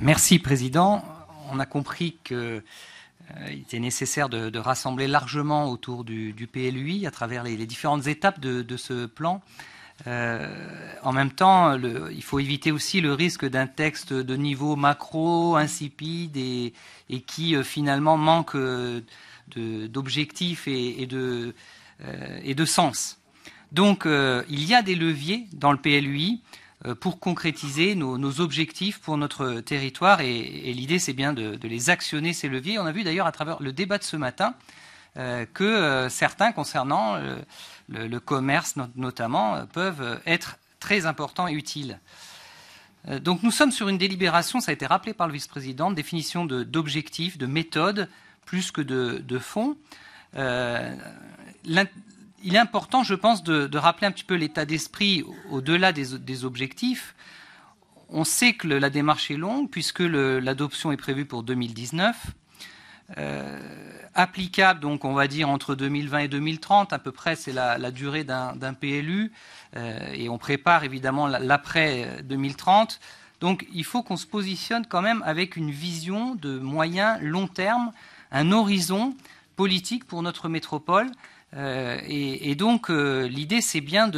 Merci, Président. On a compris qu'il euh, était nécessaire de, rassembler largement autour du, PLUI à travers les, différentes étapes de, ce plan. Euh, en même temps, il faut éviter aussi le risque d'un texte de niveau macro, insipide et, qui euh, finalement manque d'objectifs et, et, de, sens. Donc, il y a des leviers dans le PLUI. Euh, pour concrétiser nos, objectifs pour notre territoire. Et, l'idée, c'est bien de, les actionner, ces leviers. On a vu d'ailleurs à travers le débat de ce matin euh, que euh, certains, concernant le, commerce notamment, peuvent être très importants et utiles. Donc nous sommes sur une délibération, ça a été rappelé par le vice-président, définition d'objectifs, de, méthodes, plus que de fonds il est important, je pense, de, rappeler un petit peu l'état d'esprit au-delà des, objectifs. On sait que la démarche est longue, puisque l'adoption est prévue pour 2019. Euh, applicable, donc on va dire entre 2020 et 2030, à peu près, c'est la, durée d'un PLU, euh, et on prépare évidemment l'après 2030. Euh, donc il faut qu'on se positionne quand même avec une vision de moyen, long terme, un horizon politique pour notre métropole. Euh, et, donc, euh, l'idée, c'est bien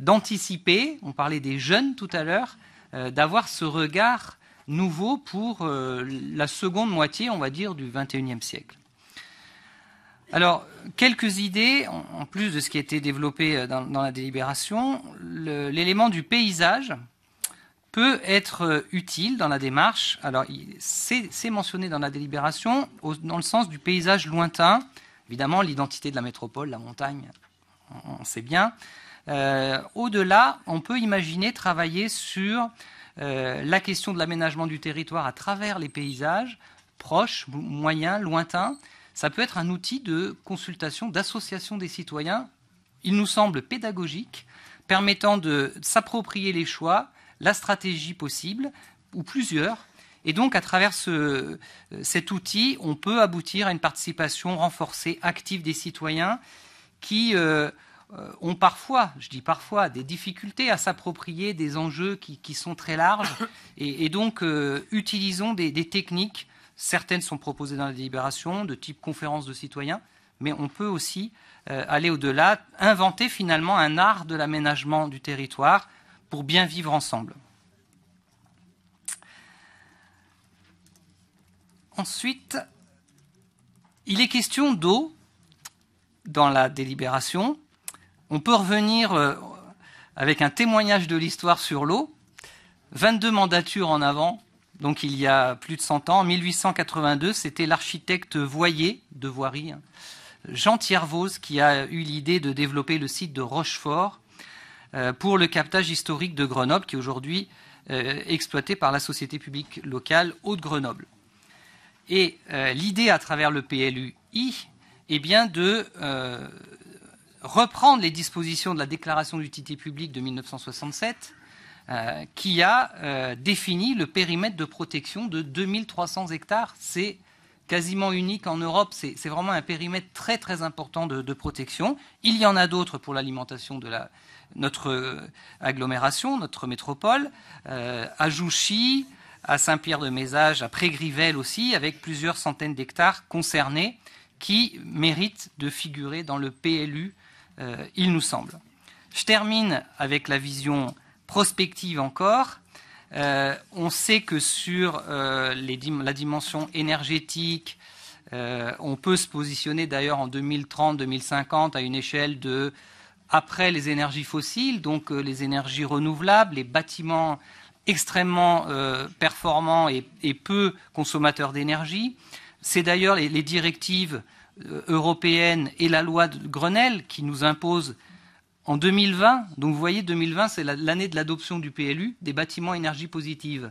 d'anticiper, on parlait des jeunes tout à l'heure, euh, d'avoir ce regard nouveau pour la seconde moitié, on va dire, du XXIe siècle. Alors, quelques idées, en, plus de ce qui a été développé dans, la délibération, l'élément du paysage peut être utile dans la démarche. Alors, c'est mentionné dans la délibération dans le sens du paysage lointain Évidemment, l'identité de la métropole, la montagne, on, sait bien. Euh, au-delà, on peut imaginer travailler sur euh, la question de l'aménagement du territoire à travers les paysages, proches, moyens, lointains. Ça peut être un outil de consultation, d'association des citoyens, il nous semble pédagogique, permettant de s'approprier les choix, la stratégie possible, ou plusieurs, et donc, à travers euh, cet outil, on peut aboutir à une participation renforcée, active des citoyens qui euh, euh, ont parfois, je dis parfois, des difficultés à s'approprier des enjeux qui, sont très larges. Et, donc, utilisons des, techniques. Certaines sont proposées dans la délibération, de type conférence de citoyens, mais on peut aussi aller au-delà, inventer finalement un art de l'aménagement du territoire pour bien vivre ensemble. Ensuite, il est question d'eau dans la délibération. On peut revenir euh, avec un témoignage de l'histoire sur l'eau. 22 mandatures en avant, donc il y a plus de 100 ans, en 1882, c'était l'architecte Voyer de Voirie, hein, Jean Vos, qui a eu l'idée de développer le site de Rochefort euh, pour le captage historique de Grenoble, qui est aujourd'hui euh, exploité par la société publique locale de Grenoble. Et euh, l'idée à travers le PLUI est eh bien de euh, reprendre les dispositions de la déclaration d'utilité publique de 1967 euh, qui a défini le périmètre de protection de 2300 hectares. C'est quasiment unique en Europe. C'est vraiment un périmètre très très important de, protection. Il y en a d'autres pour l'alimentation de notre agglomération, notre métropole, Ajouchi, à Saint-Pierre-de-Mézage, à Prégrivel aussi, avec plusieurs centaines d'hectares concernés qui méritent de figurer dans le PLU, euh, il nous semble. Je termine avec la vision prospective encore. Euh, on sait que sur euh, la dimension énergétique, on peut se positionner d'ailleurs en 2030-2050 à une échelle de après les énergies fossiles, donc les énergies renouvelables, les bâtiments extrêmement performants euh, performant et, peu consommateur d'énergie. C'est d'ailleurs les, directives euh, européennes et la loi de Grenelle qui nous imposent en 2020, donc vous voyez, 2020, c'est l'année de l'adoption du PLU, des bâtiments énergie positive.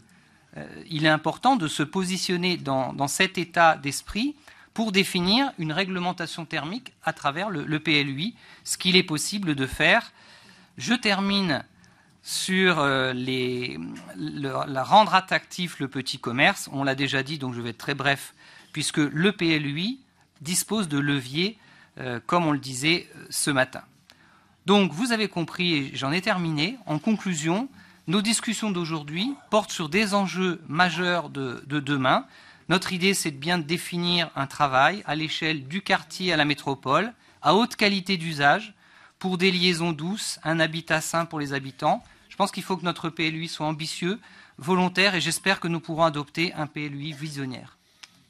Euh, il est important de se positionner dans, cet état d'esprit pour définir une réglementation thermique à travers le, le PLUI, ce qu'il est possible de faire. Je termine sur euh, la rendre attractif le petit commerce. On l'a déjà dit, donc je vais être très bref, puisque le PLUI dispose de leviers, euh, comme on le disait euh, ce matin. Donc vous avez compris, et j'en ai terminé. En conclusion, nos discussions d'aujourd'hui portent sur des enjeux majeurs de, de demain. Notre idée, c'est de bien définir un travail à l'échelle du quartier à la métropole, à haute qualité d'usage, pour des liaisons douces, un habitat sain pour les habitants, je pense qu'il faut que notre PLUI soit ambitieux, volontaire, et j'espère que nous pourrons adopter un PLUI visionnaire.